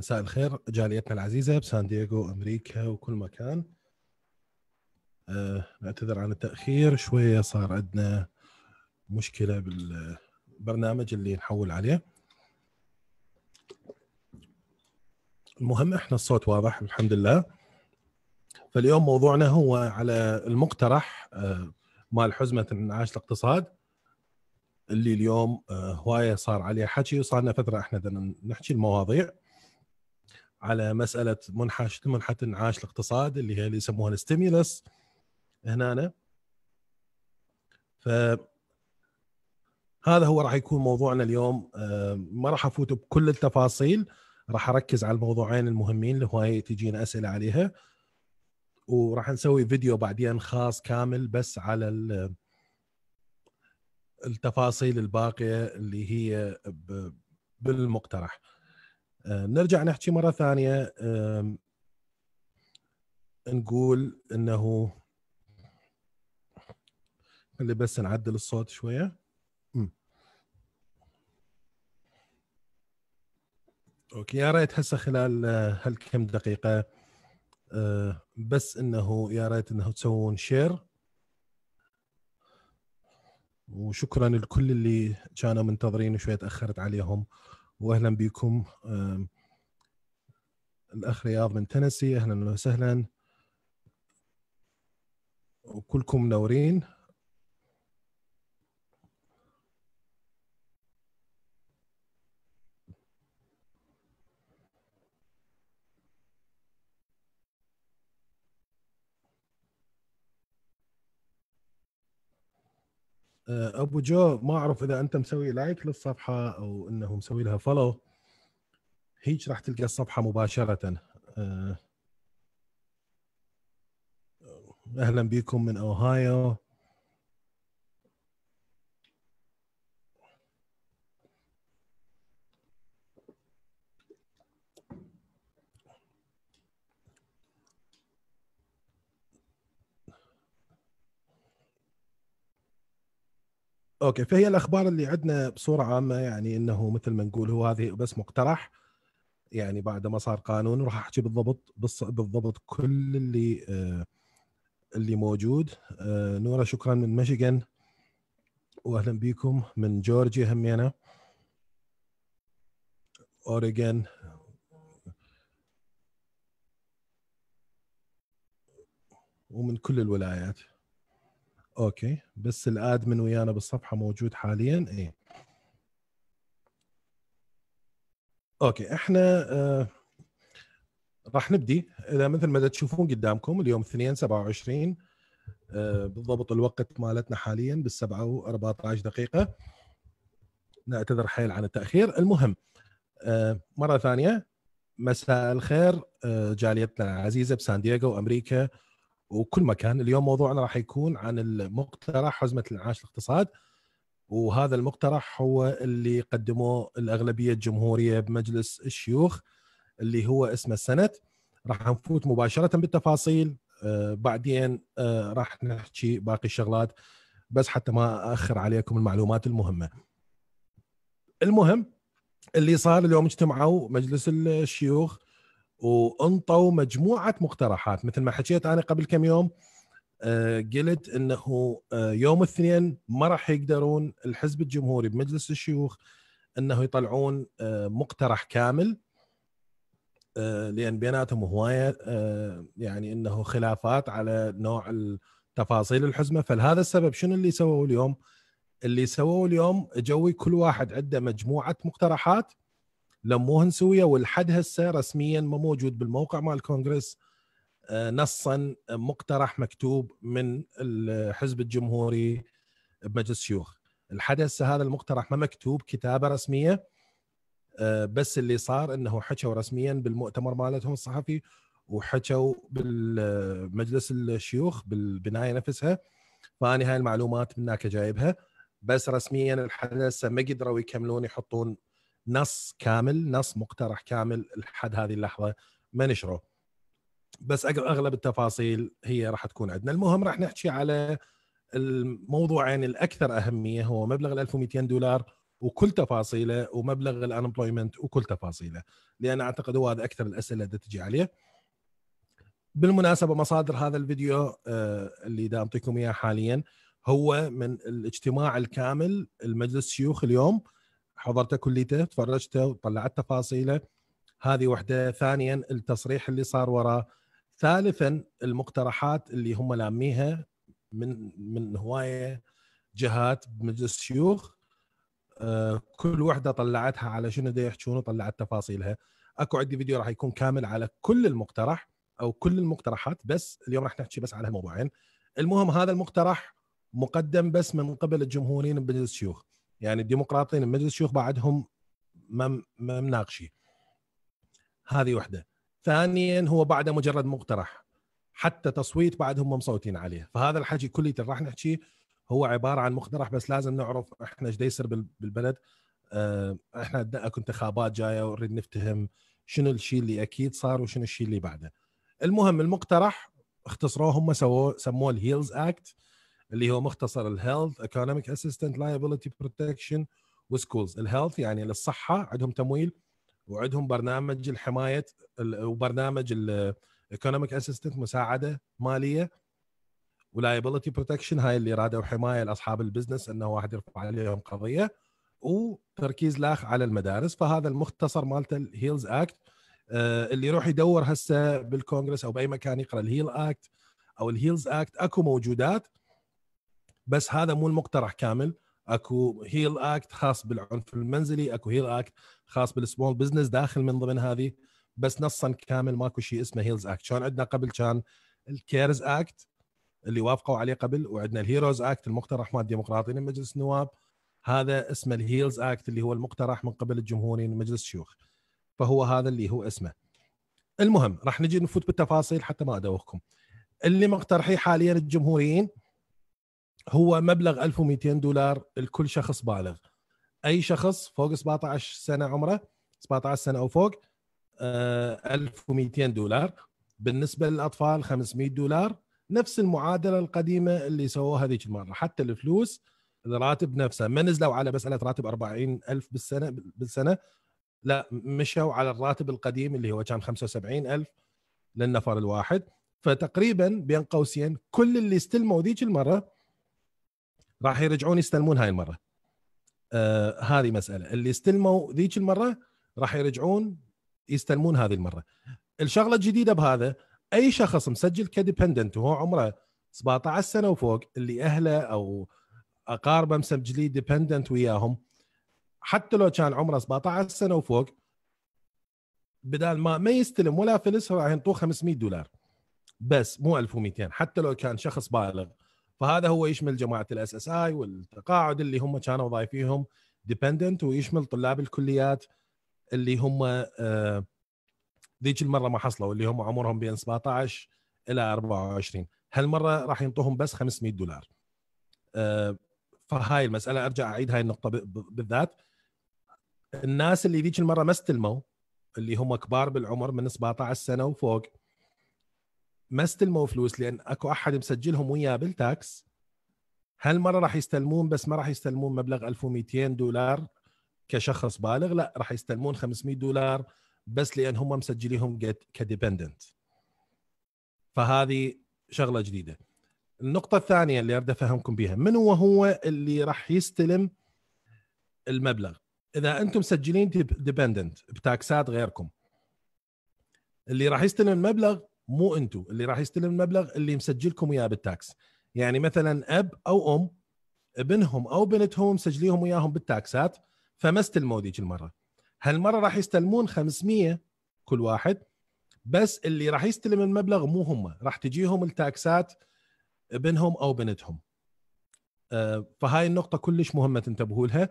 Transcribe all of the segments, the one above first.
مساء الخير جاليتنا العزيزة بسان دييغو أمريكا وكل مكان آه، نعتذر عن التأخير شوية صار عندنا مشكلة بالبرنامج اللي نحول عليه المهم احنا الصوت واضح الحمد لله فاليوم موضوعنا هو على المقترح آه، مال حزمة انعاش الاقتصاد اللي اليوم آه، هوايه صار عليه حكي وصار لنا فتره احنا نحكي المواضيع على مساله منحاش منحة انعاش الاقتصاد اللي هي اللي يسموها الاستيمولس هنا أنا. فهذا هو راح يكون موضوعنا اليوم آه، ما راح افوت بكل التفاصيل راح اركز على الموضوعين المهمين اللي هواي تجينا اسئله عليها وراح نسوي فيديو بعدين خاص كامل بس على التفاصيل الباقيه اللي هي بالمقترح آه، نرجع نحكي مره ثانيه نقول انه اللي بس نعدل الصوت شويه اوكي يا ريت هسه خلال آه، هالكم دقيقه آه، بس انه يا ريت انه تسوون شير وشكرا لكل اللي كانوا منتظرين وشويه تاخرت عليهم واهلا بكم الاخ رياض من تنسي اهلا وسهلا وكلكم منورين آه، ابو جو ما اعرف اذا انت مسوي لايك للصفحه او انه مسوي لها فولو هيك راح تلقى الصفحه مباشره آه، اهلا بكم من اوهايو اوكي فهي الاخبار اللي عندنا بصوره عامه يعني انه مثل ما نقول هو هذه بس مقترح يعني بعد ما صار قانون وراح احكي بالضبط بالضبط كل اللي آه اللي موجود آه نوره شكرا من ميشيغان واهلا بكم من جورجيا همينا اوريغان ومن كل الولايات اوكي بس الادمن ويانا بالصفحه موجود حاليا اي اوكي احنا آه راح نبدي اذا مثل ما تشوفون قدامكم اليوم 2 27 آه بالضبط الوقت مالتنا حاليا بالسبعة و14 دقيقه نعتذر حيل عن التاخير المهم آه مره ثانيه مساء الخير آه جاليتنا العزيزه بسان دييغو امريكا وكل مكان اليوم موضوعنا راح يكون عن المقترح حزمه الانعاش الاقتصاد وهذا المقترح هو اللي قدموه الاغلبيه الجمهوريه بمجلس الشيوخ اللي هو اسمه السنت راح نفوت مباشره بالتفاصيل آه بعدين آه راح نحكي باقي الشغلات بس حتى ما اخر عليكم المعلومات المهمه المهم اللي صار اليوم اجتمعوا مجلس الشيوخ وانطوا مجموعه مقترحات مثل ما حكيت انا قبل كم يوم آه، قلت انه آه، يوم الاثنين ما راح يقدرون الحزب الجمهوري بمجلس الشيوخ انه يطلعون آه، مقترح كامل لان بيناتهم هوايه يعني انه خلافات على نوع تفاصيل الحزمه فلهذا السبب شنو اللي سووه اليوم؟ اللي سووه اليوم جوي كل واحد عنده مجموعه مقترحات لم سويه والحد هسه رسميا ما موجود بالموقع مال الكونغرس آه، نصا مقترح مكتوب من الحزب الجمهوري بمجلس الشيوخ لحد هسه هذا المقترح ما مكتوب كتابه رسميه آه، بس اللي صار انه حكوا رسميا بالمؤتمر مالتهم الصحفي وحكوا بالمجلس الشيوخ بالبنايه نفسها فاني هاي المعلومات من هناك جايبها بس رسميا الحدث ما قدروا يكملون يحطون نص كامل نص مقترح كامل لحد هذه اللحظه ما نشره بس اغلب التفاصيل هي راح تكون عندنا المهم راح نحكي على الموضوعين الاكثر اهميه هو مبلغ ال 1200 دولار وكل تفاصيله ومبلغ الانبلويمنت وكل تفاصيله لان اعتقد هو هذا اكثر الاسئله اللي تجي عليه بالمناسبه مصادر هذا الفيديو آه، اللي دا اعطيكم اياه حاليا هو من الاجتماع الكامل المجلس الشيوخ اليوم حضرته كليته تفرجته وطلعت تفاصيله هذه وحده ثانيا التصريح اللي صار وراه ثالثا المقترحات اللي هم لاميها من من هوايه جهات بمجلس الشيوخ آه، كل وحده طلعتها على شنو ده يحكون وطلعت تفاصيلها اكو عندي فيديو راح يكون كامل على كل المقترح او كل المقترحات بس اليوم راح نحكي بس على هالموضوعين المهم هذا المقترح مقدم بس من قبل الجمهورين بمجلس الشيوخ يعني الديمقراطيين بمجلس الشيوخ بعدهم ما مناقشي هذه وحده ثانيا هو بعده مجرد مقترح حتى تصويت بعدهم ما مصوتين عليه فهذا الحكي كلية راح نحكي هو عبارة عن مقترح بس لازم نعرف احنا ايش يصير بالبلد آه، احنا عندنا اكو انتخابات جايه ونريد نفتهم شنو الشيء اللي اكيد صار وشنو الشيء اللي بعده المهم المقترح اختصروه هم سووه سموه الهيلز اكت اللي هو مختصر الهيلث ايكونوميك اسيستنت لايبيلتي بروتكشن وسكولز الهيلث يعني للصحه عندهم تمويل وعندهم برنامج الحمايه وبرنامج الايكونوميك اسيستنت مساعده ماليه ولايبيلتي بروتكشن هاي اللي رادوا وحمايه لاصحاب البزنس انه واحد يرفع عليهم قضيه وتركيز لاخ على المدارس فهذا المختصر مالته الهيلز اكت آه، اللي يروح يدور هسه بالكونغرس او باي مكان يقرا الهيل اكت او الهيلز اكت اكو موجودات بس هذا مو المقترح كامل اكو هيل اكت خاص بالعنف المنزلي اكو هيل اكت خاص بالسمول بزنس داخل من ضمن هذه بس نصا كامل ماكو شيء اسمه هيلز اكت شلون عندنا قبل كان الكيرز اكت اللي وافقوا عليه قبل وعندنا الهيروز اكت المقترح مال الديمقراطي مجلس النواب هذا اسمه الهيلز اكت اللي هو المقترح من قبل الجمهوريين مجلس الشيوخ فهو هذا اللي هو اسمه المهم راح نجي نفوت بالتفاصيل حتى ما ادوخكم اللي مقترحيه حاليا الجمهوريين هو مبلغ 1200 دولار لكل شخص بالغ اي شخص فوق 17 سنه عمره 17 سنه او فوق 1200 آه، دولار بالنسبه للاطفال 500 دولار نفس المعادله القديمه اللي سووها هذيك المره حتى الفلوس الراتب نفسه ما نزلوا على مساله راتب 40000 بالسنه بالسنه لا مشوا على الراتب القديم اللي هو كان 75000 للنفر الواحد فتقريبا بين قوسين كل اللي استلموا ذيك المره راح يرجعون يستلمون هاي المره آه هذه مساله اللي استلموا ذيك المره راح يرجعون يستلمون هذه المره الشغله الجديده بهذا اي شخص مسجل كديبندنت وهو عمره 17 سنه وفوق اللي اهله او اقاربه مسجلي ديبندنت وياهم حتى لو كان عمره 17 سنه وفوق بدال ما ما يستلم ولا فلس راح ينطوه 500 دولار بس مو 1200 حتى لو كان شخص بالغ فهذا هو يشمل جماعه الاس اس اي والتقاعد اللي هم كانوا ضايفيهم ديبندنت ويشمل طلاب الكليات اللي هم آه، ذيك المره ما حصلوا اللي هم عمرهم بين 17 الى 24 هالمره راح ينطوهم بس 500 دولار آه، فهاي المساله ارجع اعيد هاي النقطه بالذات الناس اللي ذيك المره ما استلموا اللي هم كبار بالعمر من 17 سنه وفوق ما استلموا فلوس لان اكو احد مسجلهم وياه بالتاكس هالمره راح يستلمون بس ما راح يستلمون مبلغ 1200 دولار كشخص بالغ لا راح يستلمون 500 دولار بس لان هم مسجليهم كديبندنت فهذه شغله جديده النقطه الثانيه اللي اريد افهمكم بها من هو هو اللي راح يستلم المبلغ اذا انتم مسجلين ديبندنت بتاكسات غيركم اللي راح يستلم المبلغ مو انتم اللي راح يستلم المبلغ اللي مسجلكم اياه بالتاكس يعني مثلا اب او ام ابنهم او بنتهم مسجليهم وياهم بالتاكسات فما استلموا ذيك المره هالمره راح يستلمون 500 كل واحد بس اللي راح يستلم المبلغ مو هم راح تجيهم التاكسات ابنهم او بنتهم آه، فهاي النقطه كلش مهمه تنتبهوا لها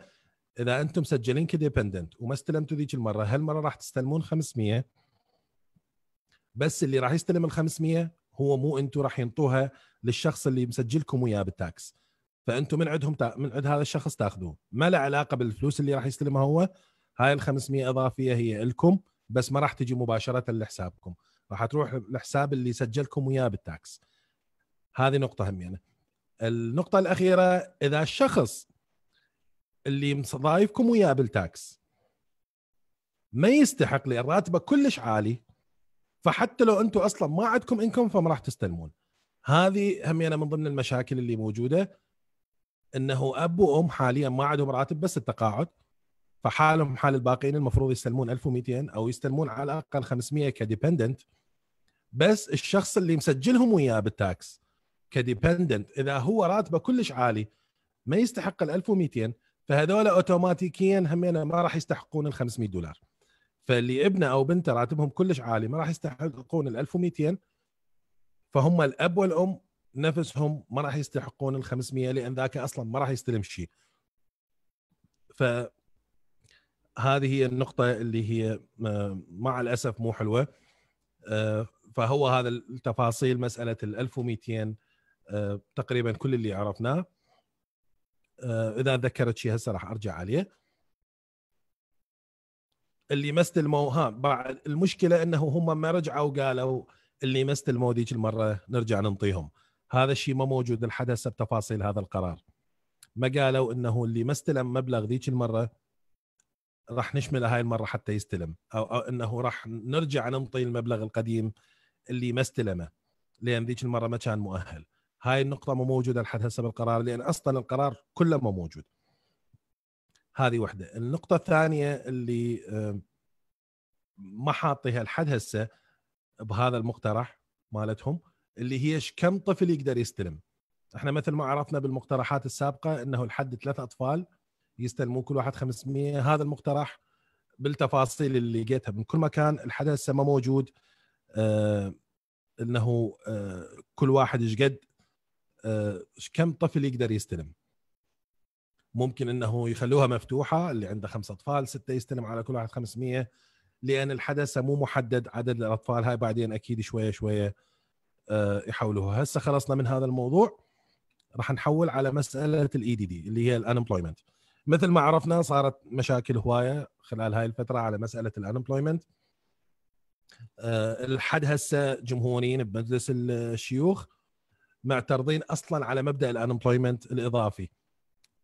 اذا انتم مسجلين كديبندنت وما استلمتوا ذيك المره هالمره راح تستلمون 500 بس اللي راح يستلم ال 500 هو مو انتم راح ينطوها للشخص اللي مسجلكم وياه بالتاكس فانتم من عندهم تا... من عند هذا الشخص تاخذوه ما له علاقه بالفلوس اللي راح يستلمها هو هاي ال 500 اضافيه هي لكم بس ما راح تجي مباشره لحسابكم راح تروح لحساب اللي سجلكم وياه بالتاكس هذه نقطه هم يعني. النقطه الاخيره اذا الشخص اللي مضايفكم وياه بالتاكس ما يستحق لان راتبه كلش عالي فحتى لو انتم اصلا ما عندكم انكم فما راح تستلمون هذه همينه من ضمن المشاكل اللي موجوده انه اب وام حاليا ما عندهم راتب بس التقاعد فحالهم حال الباقيين المفروض يستلمون 1200 او يستلمون على الاقل 500 كديبندنت بس الشخص اللي مسجلهم وياه بالتاكس كديبندنت اذا هو راتبه كلش عالي ما يستحق ال 1200 فهذول اوتوماتيكيا همين ما راح يستحقون ال 500 دولار فاللي ابنه او بنته راتبهم كلش عالي ما راح يستحقون ال 1200 فهم الاب والام نفسهم ما راح يستحقون ال 500 لان ذاك اصلا ما راح يستلم شيء. ف هذه هي النقطة اللي هي آه، مع الأسف مو حلوة آه، فهو هذا التفاصيل مسألة ال 1200 آه، تقريبا كل اللي عرفناه اذا ذكرت شيء هسه راح ارجع عليه اللي مست المو ها بعد المشكله انه هم ما رجعوا قالوا اللي مست المو ذيك المره نرجع ننطيهم هذا الشيء ما موجود لحد هسه بتفاصيل هذا القرار ما قالوا انه اللي ما استلم مبلغ ذيك المره راح نشمله هاي المره حتى يستلم او, أو انه راح نرجع ننطي المبلغ القديم اللي ما استلمه لان ذيك المره ما كان مؤهل هاي النقطه مو موجوده لحد هسه بالقرار لان اصلا القرار كله ما موجود هذه وحده النقطة الثانية اللي ما حاطيها لحد هسه بهذا المقترح مالتهم اللي هي كم طفل يقدر يستلم احنا مثل ما عرفنا بالمقترحات السابقة انه الحد ثلاث اطفال يستلمون كل واحد 500 هذا المقترح بالتفاصيل اللي لقيتها من كل مكان الحد هسه ما موجود آه انه آه كل واحد ايش قد آه كم طفل يقدر يستلم ممكن انه يخلوها مفتوحه اللي عنده خمس اطفال سته يستلم على كل واحد 500 لان الحدث مو محدد عدد الاطفال هاي بعدين اكيد شويه شويه آه، يحولوها هسه خلصنا من هذا الموضوع راح نحول على مساله الاي دي e دي اللي هي الانمبلويمنت مثل ما عرفنا صارت مشاكل هوايه خلال هاي الفتره على مساله الانمبلويمنت آه، الحد هسه جمهوريين بمجلس الشيوخ معترضين اصلا على مبدا الانمبلويمنت الاضافي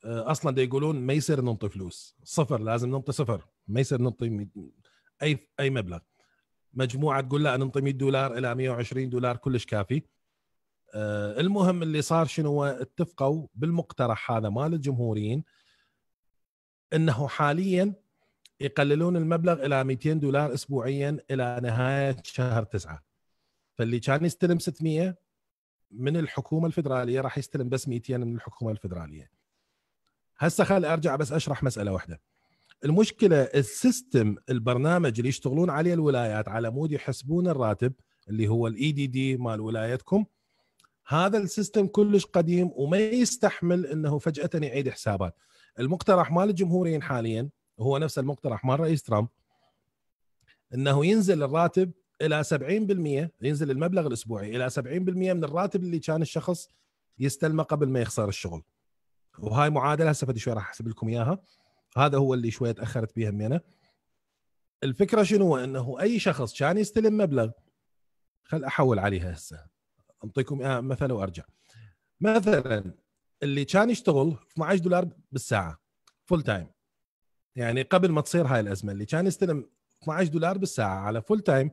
آه، اصلا دا يقولون ما يصير ننطي فلوس صفر لازم ننطي صفر ما يصير ننطي اي اي مبلغ مجموعه تقول لا ننطي 100 دولار الى 120 دولار كلش كافي آه، المهم اللي صار شنو اتفقوا بالمقترح هذا مال الجمهوريين انه حاليا يقللون المبلغ الى 200 دولار اسبوعيا الى نهايه شهر تسعة فاللي كان يستلم 600 من الحكومه الفدراليه راح يستلم بس 200 من الحكومه الفدراليه هسه خل ارجع بس اشرح مساله واحده المشكله السيستم البرنامج اللي يشتغلون عليه الولايات على مود يحسبون الراتب اللي هو الاي دي e دي مال ولايتكم هذا السيستم كلش قديم وما يستحمل انه فجاه يعيد حسابات المقترح مال الجمهوريين حاليا هو نفس المقترح مال رئيس ترامب انه ينزل الراتب الى 70% ينزل المبلغ الاسبوعي الى 70% من الراتب اللي كان الشخص يستلمه قبل ما يخسر الشغل وهاي معادله هسه بدي شوي راح احسب لكم اياها هذا هو اللي شوي تاخرت بيه همينه الفكره شنو انه اي شخص كان يستلم مبلغ خل احول عليها هسه اياها مثلا وارجع مثلا اللي كان يشتغل 12 دولار بالساعه فول تايم يعني قبل ما تصير هاي الازمه اللي كان يستلم 12 دولار بالساعه على فول تايم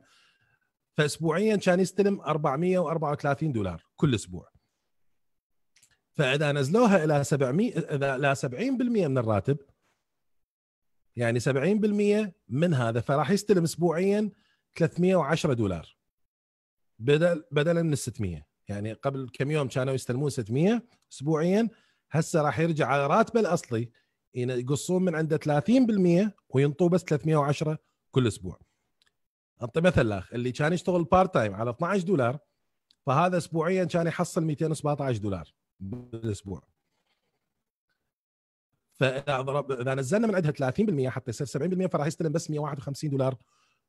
فاسبوعيا كان يستلم 434 دولار كل اسبوع فاذا نزلوها الى 700 الى 70% من الراتب يعني 70% من هذا فراح يستلم اسبوعيا 310 دولار بدل بدلا من 600 يعني قبل كم يوم كانوا يستلمون 600 اسبوعيا هسه راح يرجع على راتبه الاصلي يعني يقصون من عنده 30% وينطوه بس 310 كل اسبوع. انطي مثل اخ اللي كان يشتغل بارت تايم على 12 دولار فهذا اسبوعيا كان يحصل 217 دولار. بالاسبوع فاذا ضرب اذا نزلنا من عندها 30% حتى يصير 70% فراح يستلم بس 151 دولار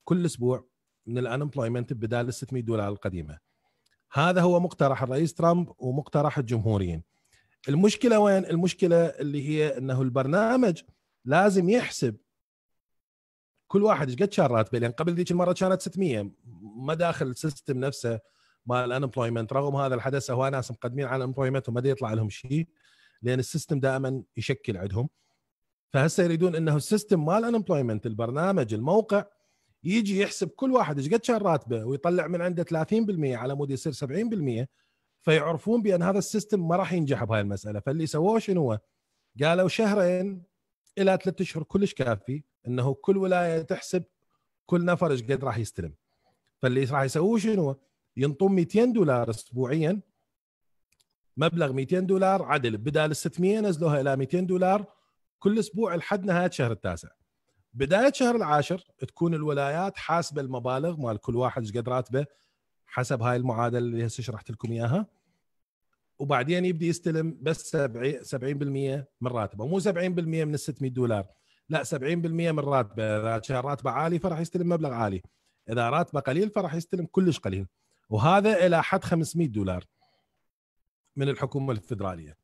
كل اسبوع من الانمبلويمنت بدال ال 600 دولار القديمه. هذا هو مقترح الرئيس ترامب ومقترح الجمهوريين. المشكله وين؟ المشكله اللي هي انه البرنامج لازم يحسب كل واحد ايش قد كان راتبه لان قبل ذيك المره كانت 600 ما داخل السيستم نفسه مال الامبلويمنت رغم هذا الحدث هو ناس مقدمين على الامبلويمنت وما يطلع لهم شيء لان السيستم دائما يشكل عندهم فهسه يريدون انه السيستم مال الامبلويمنت البرنامج الموقع يجي يحسب كل واحد ايش قد كان راتبه ويطلع من عنده 30% على مود يصير 70% فيعرفون بان هذا السيستم ما راح ينجح بهاي المساله فاللي سووه شنو قالوا شهرين الى ثلاثة اشهر كلش كافي انه كل ولايه تحسب كل نفر ايش قد راح يستلم فاللي راح يسووه شنو ينطون 200 دولار اسبوعيا مبلغ 200 دولار عدل بدال ال 600 نزلوها الى 200 دولار كل اسبوع لحد نهايه شهر التاسع بدايه شهر العاشر تكون الولايات حاسبه المبالغ مال كل واحد ايش قد راتبه حسب هاي المعادله اللي هسه شرحت لكم اياها وبعدين يبدي يستلم بس 70 70% من راتبه مو 70% من ال 600 دولار لا 70% من راتبه اذا كان راتبه عالي فراح يستلم مبلغ عالي اذا راتبه قليل فراح يستلم كلش قليل وهذا الى حد 500 دولار من الحكومه الفدراليه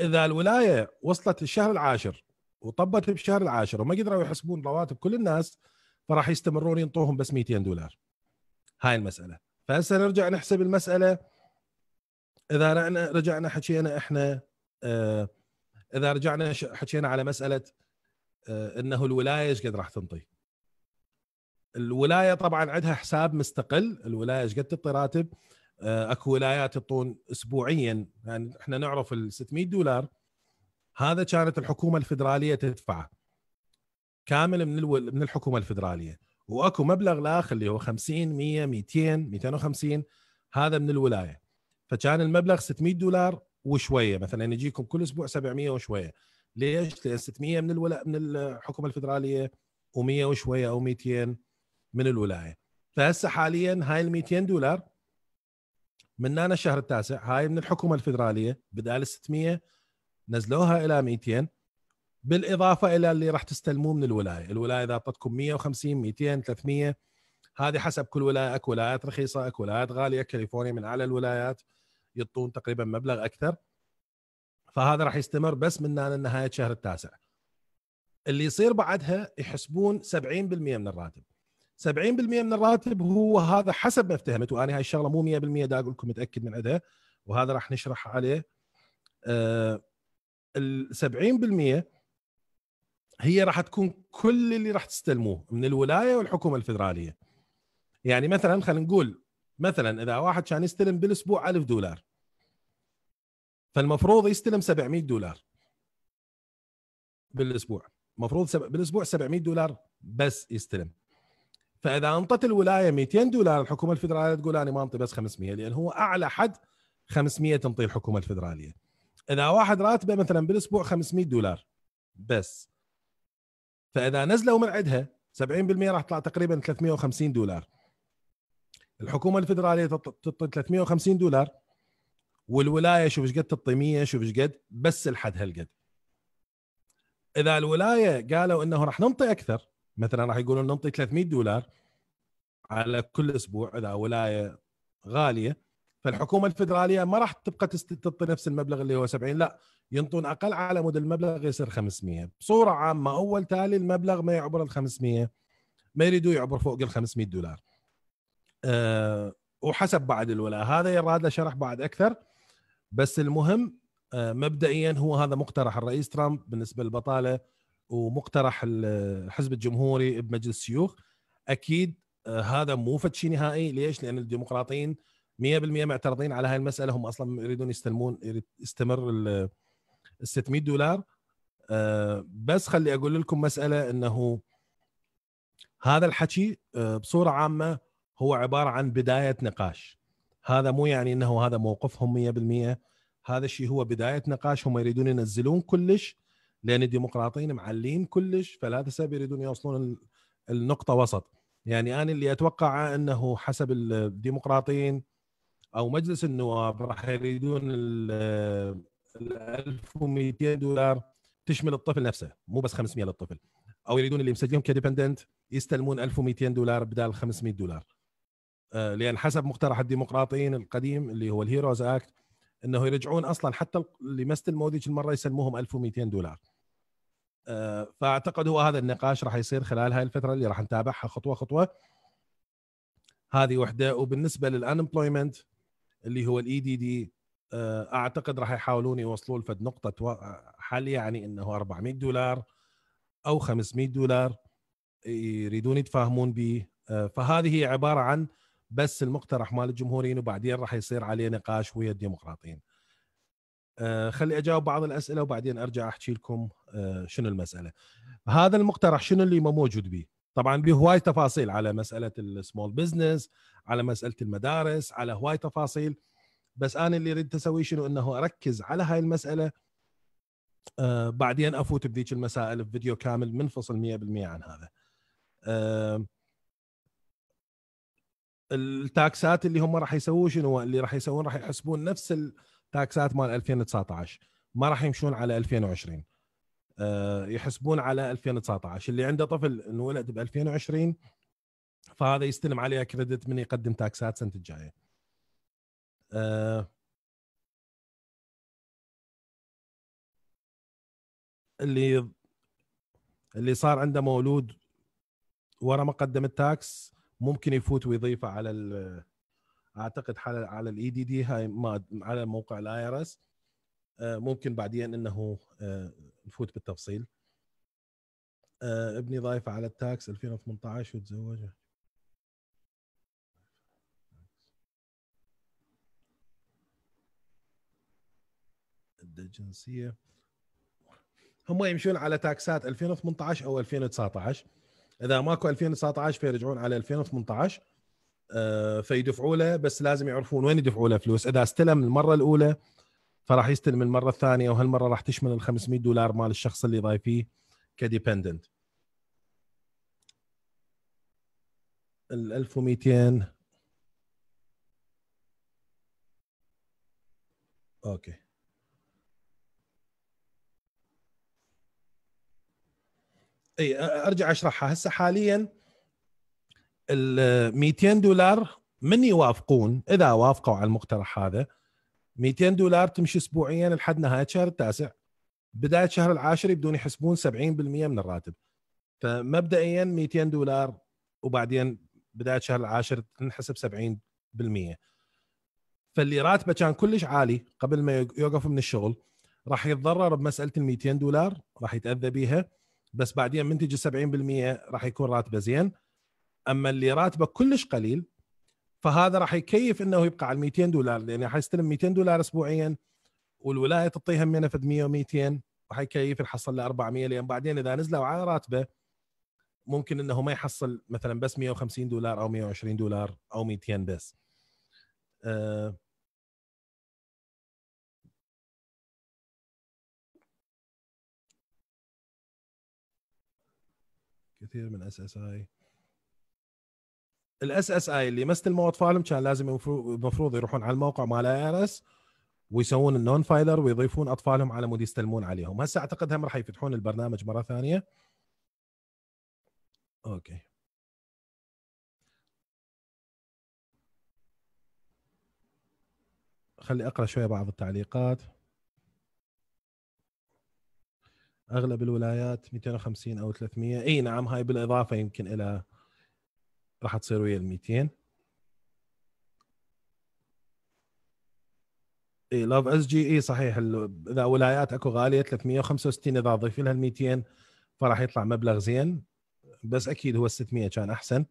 اذا الولايه وصلت للشهر العاشر وطبت بشهر العاشر وما قدروا يحسبون رواتب كل الناس فراح يستمرون ينطوهم بس 200 دولار هاي المساله فهسه نرجع نحسب المساله اذا رجعنا حكينا احنا آه، اذا رجعنا حكينا على مساله آه، انه الولايه ايش قد راح تنطي الولايه طبعا عندها حساب مستقل الولايه ايش قد تعطي راتب آه، اكو ولايات يعطون اسبوعيا يعني احنا نعرف ال 600 دولار هذا كانت الحكومه الفدراليه تدفعه كامل من الو... من الحكومه الفدراليه واكو مبلغ لاخر اللي هو 50 100 200 250 هذا من الولايه فكان المبلغ 600 دولار وشويه مثلا يجيكم كل اسبوع 700 وشويه ليش؟ لان 600 من الولا من الحكومه الفدراليه و100 وشويه او 200 من الولايه فهسه حاليا هاي ال 200 دولار من هنا الشهر التاسع هاي من الحكومه الفدراليه بدال 600 نزلوها الى 200 بالاضافه الى اللي راح تستلموه من الولايه، الولايه اذا اعطتكم 150 200 300 هذه حسب كل ولايه اكو ولايات رخيصه اكو ولايات غاليه، كاليفورنيا من اعلى الولايات يعطون تقريبا مبلغ اكثر. فهذا راح يستمر بس من هنا لنهايه الشهر التاسع. اللي يصير بعدها يحسبون 70% من الراتب. 70% من الراتب هو هذا حسب ما افتهمت وانا هاي الشغله مو 100% دا اقول لكم متاكد من عندها وهذا راح نشرح عليه آه ال 70% هي راح تكون كل اللي راح تستلموه من الولايه والحكومه الفدراليه يعني مثلا خلينا نقول مثلا اذا واحد كان يستلم بالاسبوع 1000 دولار فالمفروض يستلم 700 دولار بالاسبوع المفروض سب... بالاسبوع 700 دولار بس يستلم فاذا انطت الولايه 200 دولار الحكومه الفدراليه تقول انا ما انطي بس 500 لان هو اعلى حد 500 تنطي الحكومه الفدراليه اذا واحد راتبه مثلا بالاسبوع 500 دولار بس فاذا نزلوا من عندها 70% راح تطلع تقريبا 350 دولار الحكومه الفدراليه تعطي 350 دولار والولايه شوف ايش قد تعطي 100 شوف ايش قد بس الحد هالقد اذا الولايه قالوا انه راح ننطي اكثر مثلا راح يقولون ننطي 300 دولار على كل اسبوع اذا ولايه غاليه فالحكومه الفدراليه ما راح تبقى تعطي نفس المبلغ اللي هو 70 لا ينطون اقل على مود المبلغ يصير 500 بصوره عامه اول تالي المبلغ ما يعبر ال 500 ما يريدوا يعبر فوق ال 500 دولار أه وحسب بعد الولاء هذا يراد له شرح بعد اكثر بس المهم أه مبدئيا هو هذا مقترح الرئيس ترامب بالنسبه للبطاله ومقترح الحزب الجمهوري بمجلس الشيوخ اكيد آه، هذا مو فد شيء نهائي ليش؟ لان الديمقراطيين 100% معترضين على هاي المساله هم اصلا يريدون يستلمون يستمر ال 600 دولار آه، بس خلي اقول لكم مساله انه هذا الحكي آه، بصوره عامه هو عباره عن بدايه نقاش هذا مو يعني انه هذا موقفهم 100% هذا الشيء هو بدايه نقاش هم يريدون ينزلون كلش لان الديمقراطيين معلين كلش فلهذا السبب يريدون يوصلون النقطه وسط يعني انا اللي اتوقعه انه حسب الديمقراطيين او مجلس النواب راح يريدون ال 1200 دولار تشمل الطفل نفسه مو بس 500 للطفل او يريدون اللي مسجلهم كديبندنت يستلمون 1200 دولار بدال 500 دولار آه، لان حسب مقترح الديمقراطيين القديم اللي هو الهيروز اكت انه يرجعون اصلا حتى اللي مستلموا ذيك المره يسلموهم 1200 دولار آه، فاعتقد هو هذا النقاش راح يصير خلال هاي الفتره اللي راح نتابعها خطوه خطوه هذه وحده وبالنسبه للانemployment اللي هو الاي دي دي آه، اعتقد راح يحاولون يوصلوا لفد نقطه حل يعني انه 400 دولار او 500 دولار يريدون يتفاهمون به آه، فهذه هي عباره عن بس المقترح مال الجمهوريين وبعدين راح يصير عليه نقاش ويا الديمقراطيين أه خلي اجاوب بعض الاسئله وبعدين ارجع احكي لكم أه شنو المساله هذا المقترح شنو اللي ما موجود به طبعا به هواي تفاصيل على مساله السمول بزنس على مساله المدارس على هواي تفاصيل بس انا اللي اريد اسويه شنو انه اركز على هاي المساله أه بعدين افوت بذيك المسائل بفيديو كامل منفصل 100% عن هذا أه التاكسات اللي هم راح يسووه شنو اللي راح يسوون راح يحسبون نفس التاكسات مال 2019 ما راح يمشون على 2020 آه، يحسبون على 2019 اللي عنده طفل انولد ب 2020 فهذا يستلم عليه كريدت من يقدم تاكسات السنه الجايه. آه، اللي اللي صار عنده مولود ورا ما قدم التاكس ممكن يفوت ويضيفه على اعتقد على على الاي دي e دي هاي ما على موقع الايرس آه، ممكن بعدين انه آه، نفوت بالتفصيل آه، ابني ضايفه على التاكس 2018 وتزوج الجنسيه هم يمشون على تاكسات 2018 او 2019 اذا ماكو 2019 فيرجعون على 2018 آه، فيدفعوا له بس لازم يعرفون وين يدفعوا له فلوس اذا استلم المره الاولى فراح يستلم المره الثانيه وهالمره راح تشمل ال 500 دولار مال الشخص اللي ضايفيه كديبندنت ال 1200 اوكي اي ارجع اشرحها هسه حاليا ال 200 دولار من يوافقون اذا وافقوا على المقترح هذا 200 دولار تمشي اسبوعيا لحد نهايه شهر التاسع بدايه شهر العاشر يبدون يحسبون 70% من الراتب فمبدئيا 200 دولار وبعدين بدايه شهر العاشر تنحسب 70% فاللي راتبه كان كلش عالي قبل ما يوقف من الشغل راح يتضرر بمساله ال 200 دولار راح يتاذى بيها بس بعدين منتج 70% راح يكون راتبه زين اما اللي راتبه كلش قليل فهذا راح يكيف انه يبقى على 200 دولار لانه حيستلم 200 دولار اسبوعيا والولايه تعطيها من فد 100 و200 وحيكيف يحصل له 400 لان بعدين اذا نزلوا على راتبه ممكن انه ما يحصل مثلا بس 150 دولار او 120 دولار او 200 بس. أه كثير من اس اس اي الاس اس اي اللي ما استلموا اطفالهم كان لازم المفروض يروحون على الموقع مال اي ار اس ويسوون النون فايلر ويضيفون اطفالهم على مود يستلمون عليهم هسه اعتقد هم راح يفتحون البرنامج مره ثانيه اوكي خلي اقرا شويه بعض التعليقات اغلب الولايات 250 او 300 اي نعم هاي بالاضافه يمكن الى راح تصير ويا e ال 200 اي لاف اس جي اي صحيح اذا ولايات اكو غاليه 365 اذا اضيف لها ال 200 فراح يطلع مبلغ زين بس اكيد هو ال 600 كان احسن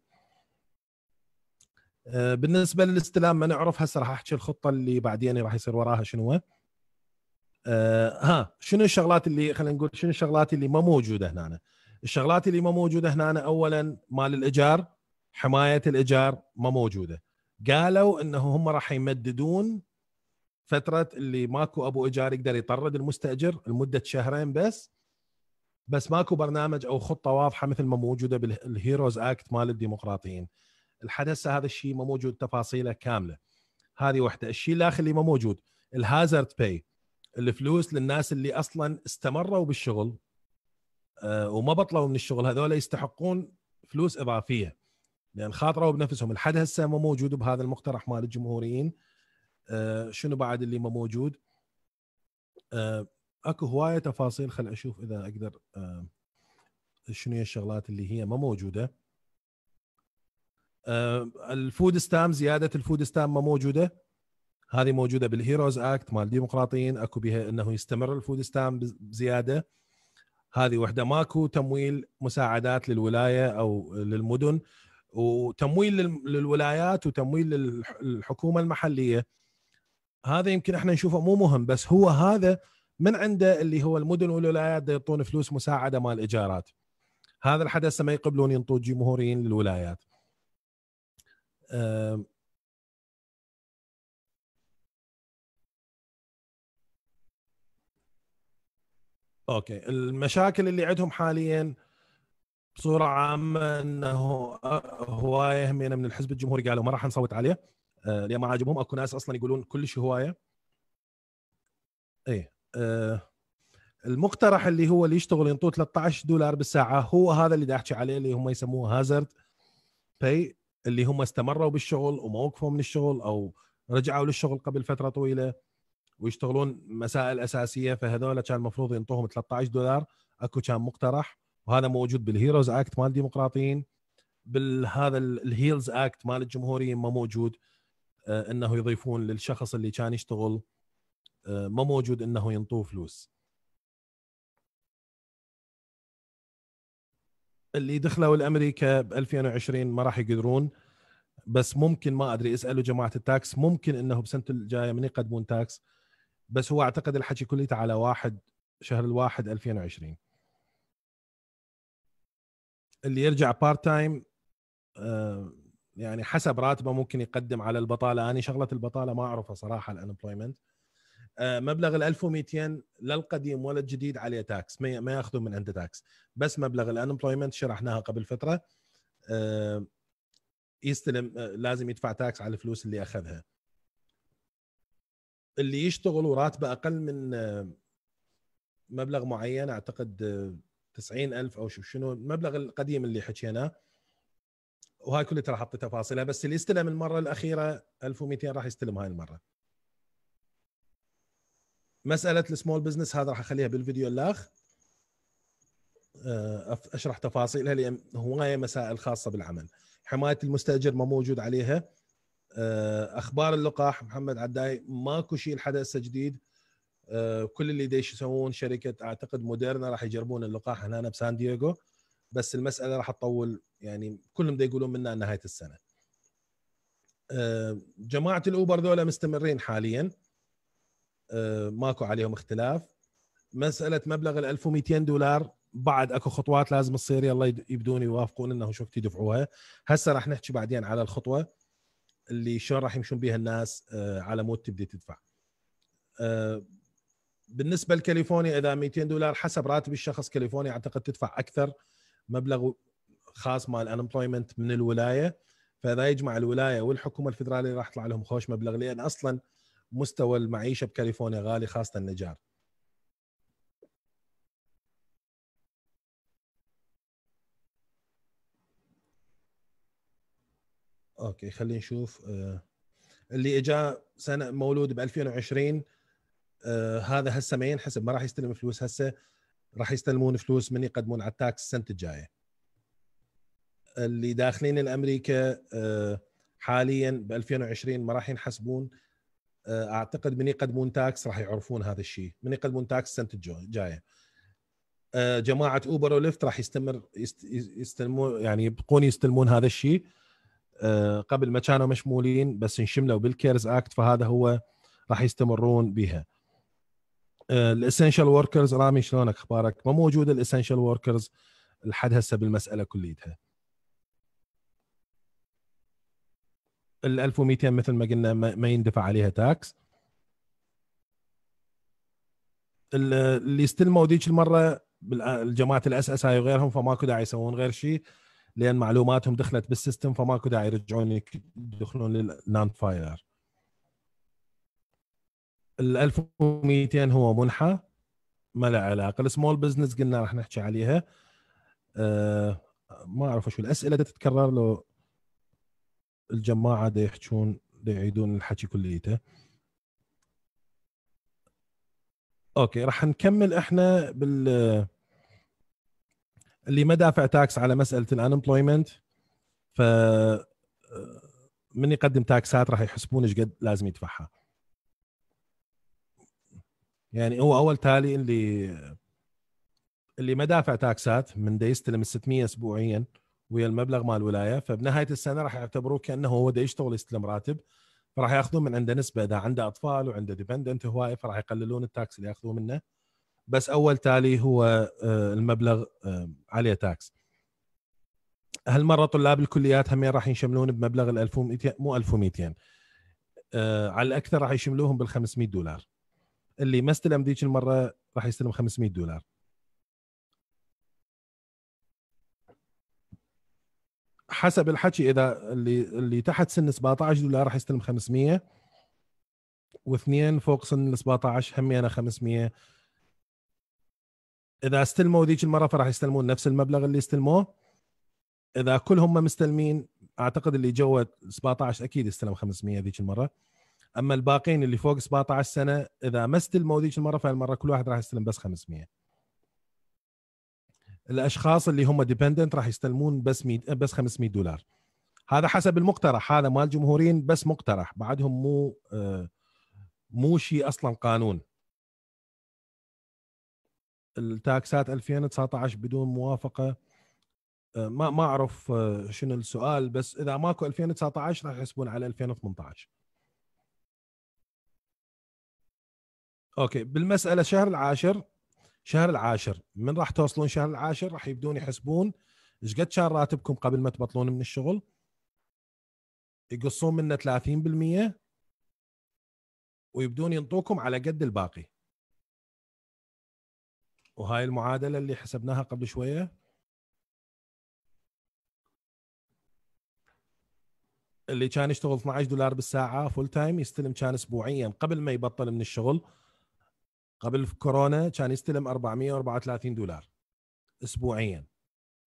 آه، بالنسبه للاستلام ما نعرف هسه راح احكي الخطه اللي بعدين راح يصير وراها شنو هو آه ها شنو الشغلات اللي خلينا نقول شنو الشغلات اللي ما موجوده هنا الشغلات اللي ما موجوده هنا اولا مال الايجار حمايه الايجار ما موجوده قالوا انه هم راح يمددون فتره اللي ماكو ابو ايجار يقدر يطرد المستاجر لمده شهرين بس بس ماكو برنامج او خطه واضحه مثل ما موجوده بالهيروز اكت مال الديمقراطيين لحد هسه هذا الشيء ما موجود تفاصيله كامله هذه وحده الشيء الاخر اللي ما موجود الهازارد باي الفلوس للناس اللي اصلا استمروا بالشغل آه، وما بطلوا من الشغل هذول يستحقون فلوس اضافيه لان خاطروا بنفسهم لحد هسه ما موجود بهذا المقترح مال الجمهوريين آه، شنو بعد اللي ما موجود آه، اكو هوايه تفاصيل خل اشوف اذا اقدر شنو هي الشغلات اللي هي ما موجوده الفود ستام زياده الفود ستام ما موجوده هذه موجوده بالهيروز اكت مال الديمقراطيين اكو بها انه يستمر الفود ستام بزياده هذه وحده ماكو تمويل مساعدات للولايه او للمدن وتمويل للولايات وتمويل للحكومه المحليه هذا يمكن احنا نشوفه مو مهم بس هو هذا من عنده اللي هو المدن والولايات يعطون فلوس مساعده مال ايجارات هذا الحدث ما يقبلون ينطوا جمهوريين للولايات اوكي المشاكل اللي عندهم حاليا بصوره عامه انه آه، هوايه همينه يعني من الحزب الجمهوري قالوا ما راح نصوت عليه آه، لان ما عاجبهم اكو ناس اصلا يقولون كلش هوايه ايه آه، المقترح اللي هو اللي يشتغل ينطوه 13 دولار بالساعه هو هذا اللي دا احكي عليه اللي هم يسموه هازارد باي اللي هم استمروا بالشغل وما وقفوا من الشغل او رجعوا للشغل قبل فتره طويله ويشتغلون مسائل اساسيه فهذول كان المفروض ينطوهم 13 دولار اكو كان مقترح وهذا موجود بالهيروز اكت مال الديمقراطيين بالهذا الهيلز اكت مال الجمهوريين ما موجود آه، انه يضيفون للشخص اللي كان يشتغل آه، ما موجود انه ينطوه فلوس اللي دخلوا الامريكا ب 2020 ما راح يقدرون بس ممكن ما ادري اسالوا جماعه التاكس ممكن انه بسنه الجايه من يقدمون تاكس بس هو اعتقد الحكي كليته على واحد شهر الواحد 2020 اللي يرجع بارت آه، تايم يعني حسب راتبه ممكن يقدم على البطاله انا شغله البطاله ما اعرفها صراحه الانبلويمنت آه، مبلغ ال 1200 لا القديم ولا الجديد عليه تاكس ما ياخذون من انت تاكس بس مبلغ الانبلويمنت شرحناها قبل فتره آه، يستلم لازم يدفع تاكس على الفلوس اللي اخذها اللي يشتغل وراتبه اقل من آه، مبلغ معين اعتقد 90000 آه، او شو شنو المبلغ القديم اللي حكيناه وهاي كلها ترى حط تفاصيلها بس اللي استلم المره الاخيره 1200 راح يستلم هاي المره مساله السمول بزنس هذا راح اخليها بالفيديو الاخ آه، اشرح تفاصيلها لان هوايه مسائل خاصه بالعمل حمايه المستاجر ما موجود عليها آه، اخبار اللقاح محمد عداي ماكو شيء لحد هسه جديد آه، كل اللي ديش يسوون شركه اعتقد موديرنا راح يجربون اللقاح هنا بسان دييغو بس المساله راح تطول يعني كلهم دا يقولون منا نهايه السنه آه، جماعه الاوبر ذولا مستمرين حاليا ماكو عليهم اختلاف مساله مبلغ ال 1200 دولار بعد اكو خطوات لازم تصير يلا يبدون يوافقون انه شو تدفعوها هسه راح نحكي بعدين على الخطوه اللي شلون راح يمشون بها الناس آه، على مود تبدي تدفع آه، بالنسبه لكاليفورنيا اذا 200 دولار حسب راتب الشخص كاليفورنيا اعتقد تدفع اكثر مبلغ خاص مال انمبلويمنت من الولايه فاذا يجمع الولايه والحكومه الفدراليه راح يطلع لهم خوش مبلغ لان اصلا مستوى المعيشه بكاليفورنيا غالي خاصه النجار اوكي خلينا نشوف آه، اللي اجا سنه مولود ب 2020 آه، هذا هسه ما ينحسب ما راح يستلم فلوس هسه راح يستلمون فلوس من يقدمون على التاكس السنه الجايه اللي داخلين الامريكا آه، حاليا ب 2020 ما راح ينحسبون اعتقد من يقدمون تاكس راح يعرفون هذا الشيء من يقدمون تاكس السنه الجايه جماعه اوبر وليفت راح يستمر يستلمون يعني يبقون يستلمون هذا الشيء آه، قبل ما كانوا مشمولين بس انشملوا بالكيرز اكت فهذا هو راح يستمرون بها الاسنشال وركرز رامي شلونك اخبارك ما موجوده الاسنشال وركرز لحد هسه بالمساله كليتها ال 1200 مثل ما قلنا ما يندفع عليها تاكس اللي استلموا ذيك المره جماعه الاس اس اي وغيرهم فماكو داعي يسوون غير شيء لان معلوماتهم دخلت بالسيستم فماكو داعي يرجعون يدخلون للنان فاير ال 1200 هو منحه ما له علاقه السمول بزنس قلنا راح نحكي عليها أه ما اعرف شو الاسئله تتكرر لو الجماعه دا يحكون دا يعيدون الحكي كليته اوكي راح نكمل احنا بال اللي ما دافع تاكس على مساله الانمبلويمنت ف من يقدم تاكسات راح يحسبون ايش قد لازم يدفعها يعني هو اول تالي اللي اللي ما دافع تاكسات من دا يستلم ال 600 اسبوعيا ويا المبلغ مال الولايه فبنهايه السنه راح يعتبروه كانه هو دا يشتغل يستلم راتب فراح ياخذون من عنده نسبه اذا عنده اطفال وعنده ديبندنت هوايه فراح يقللون التاكس اللي ياخذوه منه بس اول تالي هو آه، المبلغ آه، عليه تاكس هالمره طلاب الكليات هم راح ينشملون بمبلغ ال 1200 مو 1200 آه، على الاكثر راح يشملوهم بال 500 دولار اللي ما استلم ذيك المره راح يستلم 500 دولار حسب الحكي اذا اللي اللي تحت سن 17 دولار راح يستلم 500 واثنين فوق سن 17 هم 500 اذا استلموا ذيك المره فراح يستلمون نفس المبلغ اللي استلموه اذا كلهم مستلمين اعتقد اللي جوا 17 اكيد استلم 500 ذيك المره اما الباقيين اللي فوق 17 سنه اذا ما استلموا ذيك المره فالمره كل واحد راح يستلم بس 500 الاشخاص اللي هم ديبندنت راح يستلمون بس مي... بس 500 دولار هذا حسب المقترح هذا مال الجمهوريين بس مقترح بعدهم مو آه، مو شيء اصلا قانون التاكسات 2019 بدون موافقه آه، ما ما اعرف آه، شنو السؤال بس اذا ماكو 2019 راح يحسبون على 2018 اوكي بالمساله الشهر العاشر شهر العاشر من راح توصلون شهر العاشر راح يبدون يحسبون ايش قد كان راتبكم قبل ما تبطلون من الشغل يقصون منه 30% ويبدون ينطوكم على قد الباقي وهاي المعادله اللي حسبناها قبل شويه اللي كان يشتغل 12 دولار بالساعه فول تايم يستلم كان اسبوعيا قبل ما يبطل من الشغل قبل كورونا كان يستلم 434 دولار اسبوعيا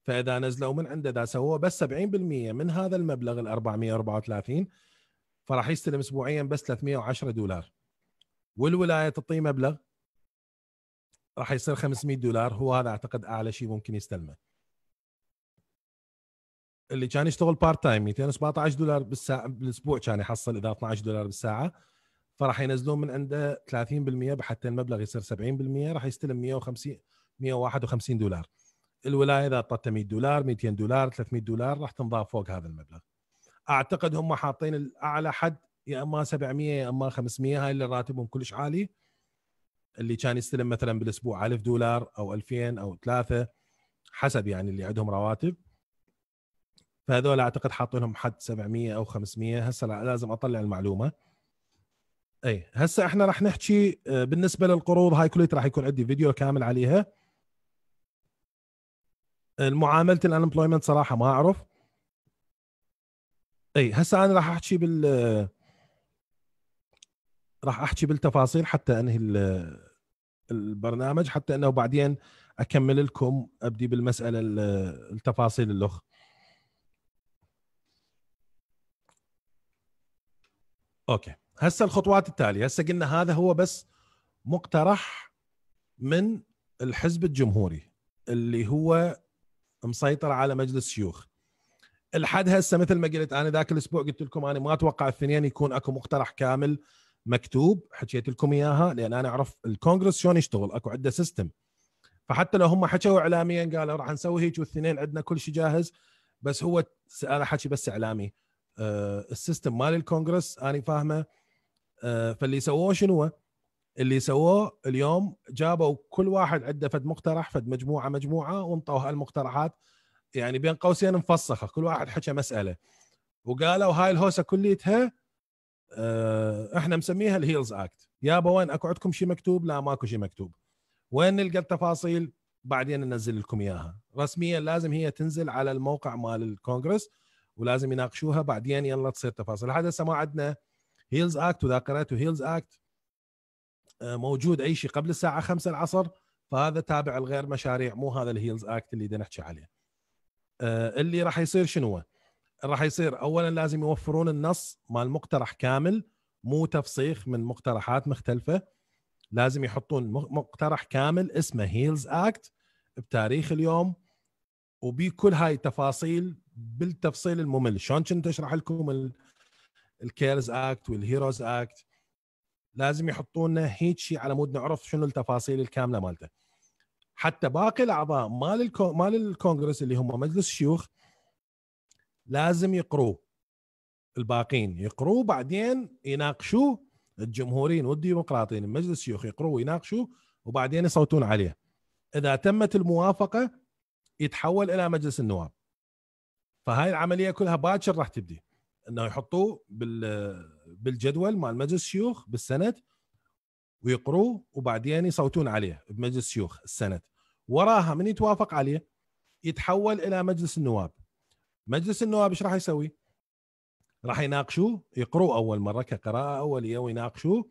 فاذا نزلوا من عنده اذا سووه بس 70% من هذا المبلغ ال 434 فراح يستلم اسبوعيا بس 310 دولار والولايه تعطيه مبلغ راح يصير 500 دولار هو هذا اعتقد اعلى شيء ممكن يستلمه اللي كان يشتغل بارت تايم 217 دولار بالساعه بالاسبوع كان يحصل اذا 12 دولار بالساعه فراح ينزلون من عنده 30% بحتى المبلغ يصير 70% راح يستلم 150 151 دولار الولايه اذا اعطته 100 دولار 200 دولار 300 دولار راح تنضاف فوق هذا المبلغ اعتقد هم حاطين الاعلى حد يا اما 700 يا اما 500 هاي اللي راتبهم كلش عالي اللي كان يستلم مثلا بالاسبوع 1000 دولار او 2000 او 3 حسب يعني اللي عندهم رواتب فهذول اعتقد حاطين لهم حد 700 او 500 هسه لازم اطلع المعلومه اي هسه احنا راح نحكي آه، بالنسبه للقروض هاي كلها راح يكون عندي فيديو كامل عليها المعامله الانبلويمنت صراحه ما اعرف اي هسه انا راح احكي بال راح احكي بالتفاصيل حتى انهي البرنامج حتى انه بعدين اكمل لكم ابدي بالمساله التفاصيل الاخ اوكي هسه الخطوات التاليه هسه قلنا هذا هو بس مقترح من الحزب الجمهوري اللي هو مسيطر على مجلس الشيوخ الحد هسه مثل ما قلت انا ذاك الاسبوع قلت لكم انا ما اتوقع الاثنين يكون اكو مقترح كامل مكتوب حكيت لكم اياها لان انا اعرف الكونغرس شلون يشتغل اكو عنده سيستم فحتى لو هم حكوا اعلاميا قالوا راح نسوي هيك والاثنين عندنا كل شيء جاهز بس هو انا حكي بس اعلامي أه السيستم مال الكونغرس انا فاهمه أه فاللي سووه شنو اللي سووه اليوم جابوا كل واحد عنده فد مقترح فد مجموعه مجموعه وانطوا هالمقترحات يعني بين قوسين مفسخه كل واحد حكى مساله وقالوا هاي الهوسه كليتها آه، احنا مسميها الهيلز اكت يابا وين اكو عندكم شيء مكتوب لا ماكو شيء مكتوب وين نلقى التفاصيل بعدين ننزل لكم اياها رسميا لازم هي تنزل على الموقع مال الكونغرس ولازم يناقشوها بعدين يلا تصير تفاصيل لحد ما عندنا هيلز اكت واذا هيلز اكت آه، موجود اي شيء قبل الساعه 5 العصر فهذا تابع لغير مشاريع مو هذا الهيلز اكت اللي بدنا نحكي عليه آه، اللي راح يصير شنو راح يصير اولا لازم يوفرون النص مال مقترح كامل مو تفصيخ من مقترحات مختلفه لازم يحطون مقترح كامل اسمه هيلز اكت بتاريخ اليوم وبكل هاي التفاصيل بالتفصيل الممل شلون كنت اشرح لكم الكيرز اكت والهيروز اكت لازم يحطون هيك شيء على مود نعرف شنو التفاصيل الكامله مالته حتى باقي الاعضاء مال الكو... مال الكونغرس اللي هم مجلس الشيوخ لازم يقروه الباقين يقروه بعدين يناقشوه الجمهوريين والديمقراطيين مجلس الشيوخ يقروه ويناقشوه وبعدين يصوتون عليه اذا تمت الموافقه يتحول الى مجلس النواب فهاي العمليه كلها باكر راح تبدي انه يحطوه بالجدول مال مجلس الشيوخ بالسند ويقروه وبعدين يصوتون عليه بمجلس الشيوخ السند وراها من يتوافق عليه يتحول الى مجلس النواب مجلس النواب ايش راح يسوي؟ راح يناقشوه يقروه اول مره كقراءه اوليه ويناقشوه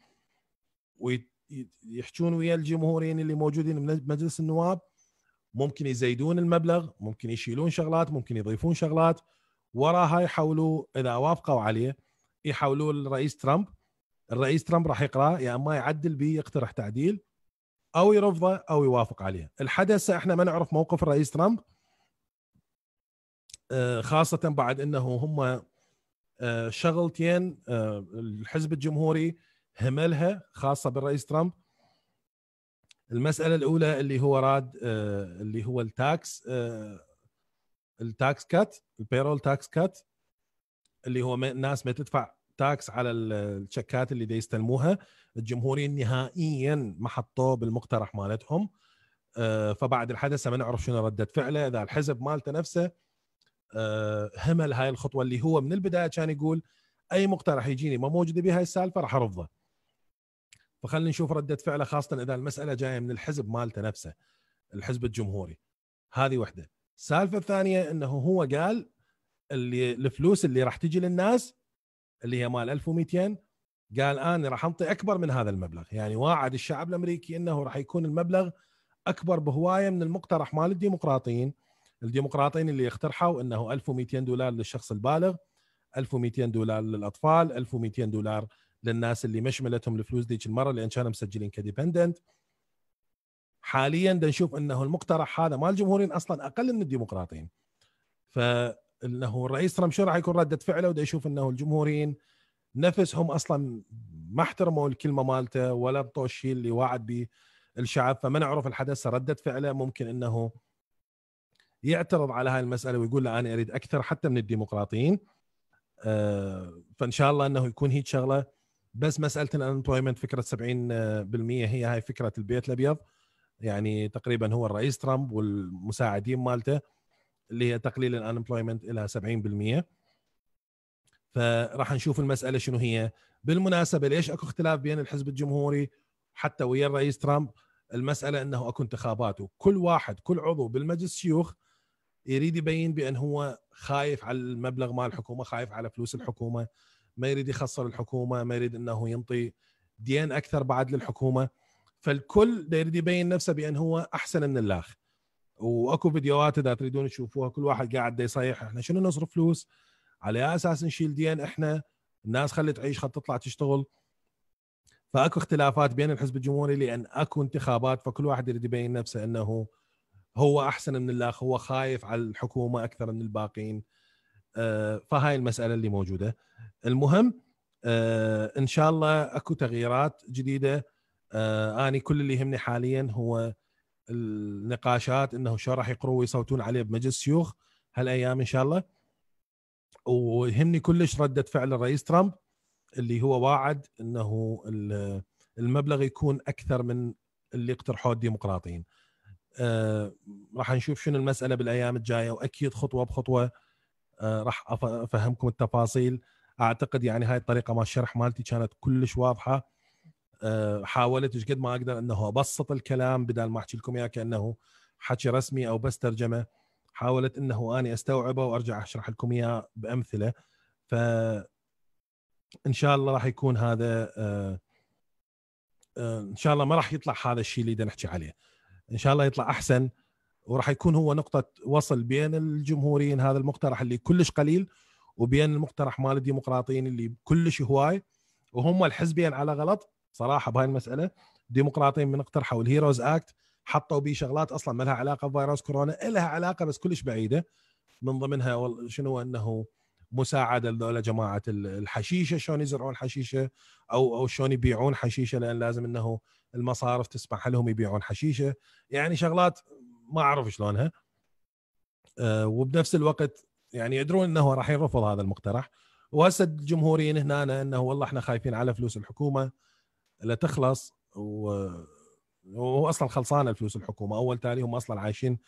ويحجون ويا الجمهوريين اللي موجودين بمجلس النواب ممكن يزيدون المبلغ ممكن يشيلون شغلات ممكن يضيفون شغلات وراها يحولوا اذا وافقوا عليه يحولوه للرئيس ترامب الرئيس ترامب راح يقراه يا اما يعدل به يقترح تعديل او يرفضه او يوافق عليه الحدث احنا ما نعرف موقف الرئيس ترامب آه، خاصه بعد انه هم آه، شغلتين آه، الحزب الجمهوري هملها خاصه بالرئيس ترامب المساله الاولى اللي هو راد اللي هو التاكس التاكس كات البيرول تاكس كات اللي هو الناس ما تدفع تاكس على الشيكات اللي دي يستلموها الجمهوريين نهائيا ما حطوه بالمقترح مالتهم فبعد الحدث ما نعرف شنو رده فعله اذا الحزب مالته نفسه آه، همل هاي الخطوه اللي هو من البدايه كان يقول اي مقترح يجيني ما موجوده بهاي السالفه راح ارفضه فخلينا نشوف رده فعله خاصه اذا المساله جايه من الحزب مالته نفسه الحزب الجمهوري هذه وحده السالفه الثانيه انه هو قال اللي الفلوس اللي راح تجي للناس اللي هي مال 1200 قال انا راح انطي اكبر من هذا المبلغ يعني واعد الشعب الامريكي انه راح يكون المبلغ اكبر بهوايه من المقترح مال الديمقراطيين الديمقراطيين اللي اقترحوا انه 1200 دولار للشخص البالغ 1200 دولار للاطفال 1200 دولار للناس اللي ما شملتهم الفلوس ذيك المره لان كانوا مسجلين كديبندنت حاليا نشوف انه المقترح هذا مال الجمهوريين اصلا اقل من الديمقراطيين فانه الرئيس ترامب شو راح يكون رده فعله ودا يشوف انه الجمهوريين نفسهم اصلا ما احترموا الكلمه مالته ولا بطوا الشيء اللي وعد به الشعب فما نعرف الحدث رده فعله ممكن انه يعترض على هاي المساله ويقول انا اريد اكثر حتى من الديمقراطيين آه، فان شاء الله انه يكون هيك شغله بس مساله الانبلمنت فكره 70% آه، هي هاي فكره البيت الابيض يعني تقريبا هو الرئيس ترامب والمساعدين مالته اللي هي تقليل الانبلمنت الى 70% فراح نشوف المساله شنو هي بالمناسبه ليش اكو اختلاف بين الحزب الجمهوري حتى ويا الرئيس ترامب المساله انه اكو انتخابات وكل واحد كل عضو بالمجلس الشيوخ يريد يبين بان هو خايف على المبلغ مال الحكومه خايف على فلوس الحكومه ما يريد يخسر الحكومه ما يريد انه ينطي ديان اكثر بعد للحكومه فالكل يريد يبين نفسه بان هو احسن من الاخ واكو فيديوهات اذا تريدون تشوفوها كل واحد قاعد يصيح احنا شنو نصرف فلوس على اساس نشيل دين احنا الناس خلت تعيش خلت تطلع تشتغل فاكو اختلافات بين الحزب الجمهوري لان اكو انتخابات فكل واحد يريد يبين نفسه انه هو احسن من الاخ هو خايف على الحكومه اكثر من الباقين آه، فهاي المساله اللي موجوده المهم آه، ان شاء الله اكو تغييرات جديده آه، اني كل اللي يهمني حاليا هو النقاشات انه شو راح يقروا ويصوتون عليه بمجلس الشيوخ هالايام ان شاء الله ويهمني كلش رده فعل الرئيس ترامب اللي هو واعد انه المبلغ يكون اكثر من اللي اقترحوه الديمقراطيين آه، راح نشوف شنو المساله بالايام الجايه واكيد خطوه بخطوه آه، راح افهمكم التفاصيل اعتقد يعني هاي الطريقه مال الشرح مالتي كانت كلش واضحه آه، حاولت ايش قد ما اقدر انه ابسط الكلام بدل ما احكي لكم اياه كانه حكي رسمي او بس ترجمه حاولت انه اني استوعبه وارجع اشرح لكم اياه بامثله ف ان شاء الله راح يكون هذا ان شاء الله ما راح يطلع هذا الشيء اللي بدنا نحكي عليه ان شاء الله يطلع احسن وراح يكون هو نقطه وصل بين الجمهوريين هذا المقترح اللي كلش قليل وبين المقترح مال الديمقراطيين اللي كلش هواي وهم الحزبين على غلط صراحه بهاي المساله الديمقراطيين من اقترحوا الهيروز اكت حطوا به شغلات اصلا ما لها علاقه بفيروس كورونا لها علاقه بس كلش بعيده من ضمنها شنو انه مساعده لذولا جماعه الحشيشه شلون يزرعون حشيشه او او شلون يبيعون حشيشه لان لازم انه المصارف تسمح لهم يبيعون حشيشه يعني شغلات ما اعرف شلونها آه، وبنفس الوقت يعني يدرون انه راح يرفض هذا المقترح وهسه الجمهوريين هنا أنا انه والله احنا خايفين على فلوس الحكومه لا تخلص و... وهو اصلا خلصانه الفلوس الحكومه اول تالي هم اصلا عايشين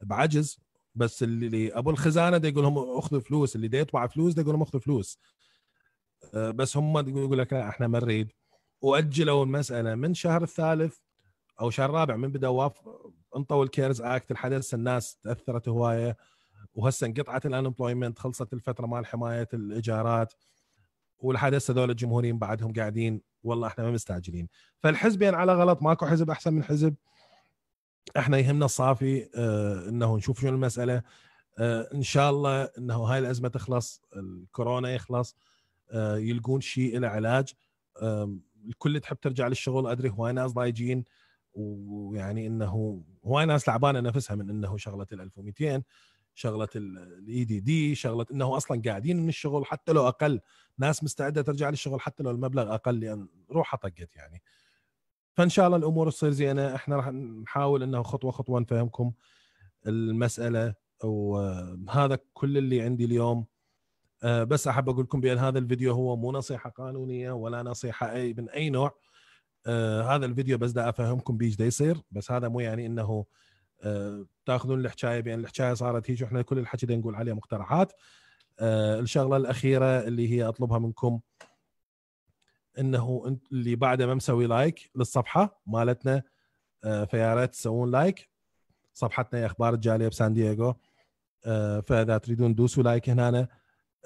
بعجز بس اللي ابو الخزانه ده يقول لهم اخذوا فلوس اللي دي يطبع فلوس ده يقول لهم اخذوا فلوس آه، بس هم يقول لك لا احنا ما نريد واجلوا المساله من شهر الثالث او شهر الرابع من بدا واف انطوا الكيرز اكت هسه الناس تاثرت هوايه وهسه انقطعت الانبلويمنت خلصت الفتره مال حمايه الايجارات ولحد هسه هذول الجمهوريين بعدهم قاعدين والله احنا ما مستعجلين فالحزبين على غلط ماكو حزب احسن من حزب احنا يهمنا الصافي اه انه نشوف شنو المساله اه ان شاء الله انه هاي الازمه تخلص الكورونا يخلص اه يلقون شيء له علاج اه الكل تحب ترجع للشغل ادري هواي ناس ضايجين ويعني انه هواي ناس لعبانه نفسها من انه شغله ال 1200 شغله الاي دي دي شغله انه اصلا قاعدين من الشغل حتى لو اقل ناس مستعده ترجع للشغل حتى لو المبلغ اقل لان روحها طقت يعني فان شاء الله الامور تصير زينه احنا راح نحاول انه خطوه خطوه نفهمكم المساله وهذا كل اللي عندي اليوم آه، بس احب اقول لكم بان هذا الفيديو هو مو نصيحه قانونيه ولا نصيحه اي من اي نوع آه، هذا الفيديو بس دا افهمكم بيش دا يصير بس هذا مو يعني انه آه، تاخذون الحكايه بان الحكايه صارت هيك واحنا كل الحكي دا نقول عليه مقترحات الشغله الاخيره اللي هي اطلبها منكم انه انت اللي بعده ما مسوي لايك للصفحه مالتنا فيا ريت تسوون لايك صفحتنا يا اخبار الجاليه بسان دييغو فاذا تريدون دوسوا لايك هنا أنا.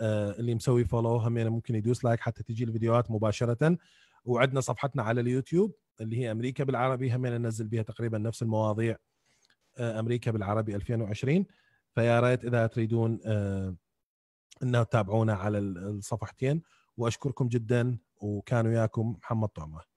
آه، اللي مسوي فولو هم يعني ممكن يدوس لايك حتى تجي الفيديوهات مباشره وعندنا صفحتنا على اليوتيوب اللي هي امريكا بالعربي هم ننزل بها تقريبا نفس المواضيع آه، امريكا بالعربي 2020 فيا ريت اذا تريدون آه، انه تتابعونا على الصفحتين واشكركم جدا وكان وياكم محمد طعمه